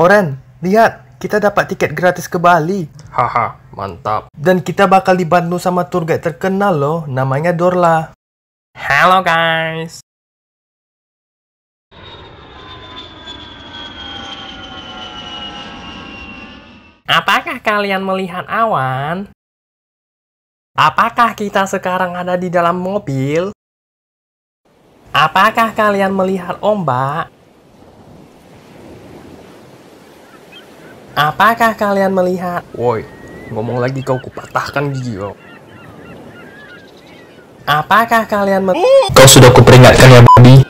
Oren, lihat, kita dapat tiket gratis ke Bali. Haha, mantap. Dan kita bakal dibantu sama tour guide terkenal loh, namanya Dorla. Halo guys. Apakah kalian melihat awan? Apakah kita sekarang ada di dalam mobil? Apakah kalian melihat ombak? Apakah kalian melihat? Woi, ngomong lagi kau kupatahkan gigi kau. Apakah kalian Kau sudah kuperingatkan ya, Bobby.